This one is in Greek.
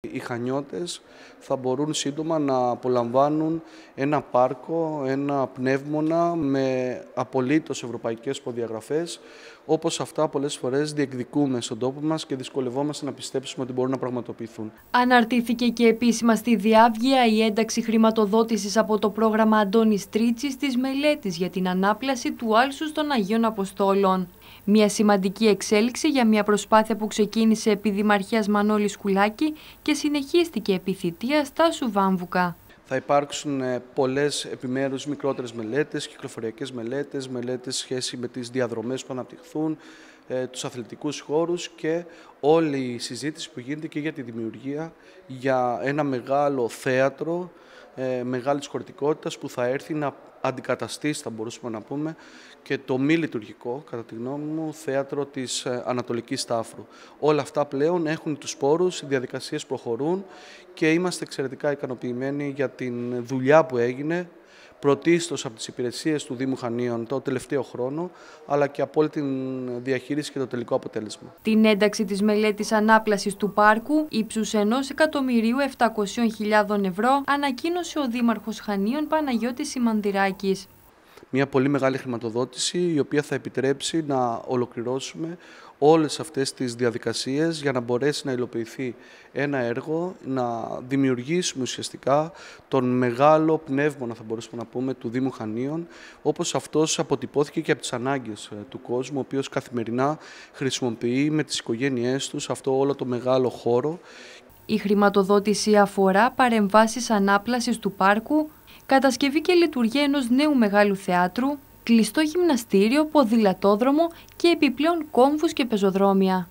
Οι χανιώτες θα μπορούν σύντομα να απολαμβάνουν ένα πάρκο, ένα πνεύμονα με απολύτως ευρωπαϊκές ποδιαγραφές, όπως αυτά πολλές φορές διεκδικούμε στον τόπο μας και δυσκολευόμαστε να πιστέψουμε ότι μπορούν να πραγματοποιηθούν. Αναρτήθηκε και επίσημα στη Διάβγεια η ένταξη χρηματοδότησης από το πρόγραμμα Αντώνης Τρίτσης της μελέτης για την ανάπλαση του άλσου των Αγίων Αποστόλων. Μια σημαντική εξέλιξη για μια προσπάθεια που ξεκίνησε επί Δημαρχίας Μανώλης Κουλάκη και συνεχίστηκε επί στα στα Θα υπάρξουν ε, πολλές επιμέρους μικρότερες μελέτες, κυκλοφοριακές μελέτες, μελέτες σχέση με τις διαδρομές που αναπτυχθούν, ε, τους αθλητικούς χώρους και όλη η συζήτηση που γίνεται και για τη δημιουργία για ένα μεγάλο θέατρο ε, μεγάλης κορτικότητα που θα έρθει να αντικαταστήσει, θα μπορούσαμε να πούμε, και το μη λειτουργικό, κατά τη γνώμη μου, θέατρο της ε, Ανατολικής Τάφρου. Όλα αυτά πλέον έχουν τους πόρου, οι διαδικασίες προχωρούν και είμαστε εξαιρετικά ικανοποιημένοι για την δουλειά που έγινε πρωτίστως από τις υπηρεσίες του Δήμου Χανίων το τελευταίο χρόνο, αλλά και από όλη την διαχείριση και το τελικό αποτέλεσμα. Την ένταξη της μελέτης ανάπλασης του πάρκου, ύψους 1.700.000 ευρώ, ανακοίνωσε ο Δήμαρχος Χανίων Παναγιώτης Σιμανδηράκη μια πολύ μεγάλη χρηματοδότηση η οποία θα επιτρέψει να ολοκληρώσουμε όλες αυτές τις διαδικασίες για να μπορέσει να υλοποιηθεί ένα έργο, να δημιουργήσουμε ουσιαστικά τον μεγάλο να θα μπορούσαμε να πούμε, του Δήμου Χανίων, όπως αυτός αποτυπώθηκε και από τις ανάγκες ε, του κόσμου, ο οποίος καθημερινά χρησιμοποιεί με τις οικογένειές τους αυτό όλο το μεγάλο χώρο. Η χρηματοδότηση αφορά παρεμβάσεις ανάπλασης του πάρκου, κατασκευή και λειτουργία ενός νέου μεγάλου θεάτρου, κλειστό γυμναστήριο, ποδηλατόδρομο και επιπλέον κόμβους και πεζοδρόμια.